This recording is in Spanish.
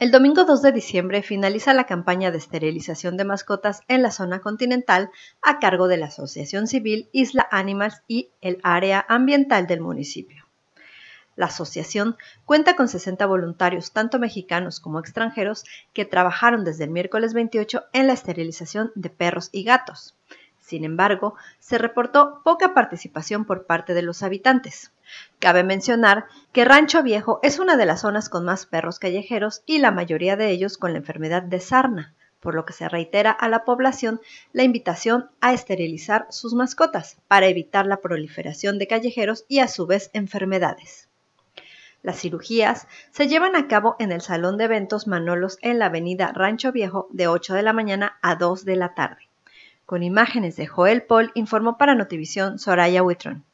El domingo 2 de diciembre finaliza la campaña de esterilización de mascotas en la zona continental a cargo de la Asociación Civil Isla Animals y el área ambiental del municipio. La asociación cuenta con 60 voluntarios, tanto mexicanos como extranjeros, que trabajaron desde el miércoles 28 en la esterilización de perros y gatos. Sin embargo, se reportó poca participación por parte de los habitantes. Cabe mencionar que Rancho Viejo es una de las zonas con más perros callejeros y la mayoría de ellos con la enfermedad de sarna, por lo que se reitera a la población la invitación a esterilizar sus mascotas para evitar la proliferación de callejeros y a su vez enfermedades. Las cirugías se llevan a cabo en el Salón de Eventos Manolos en la avenida Rancho Viejo de 8 de la mañana a 2 de la tarde. Con imágenes de Joel Paul informó para Notivisión Soraya Witron.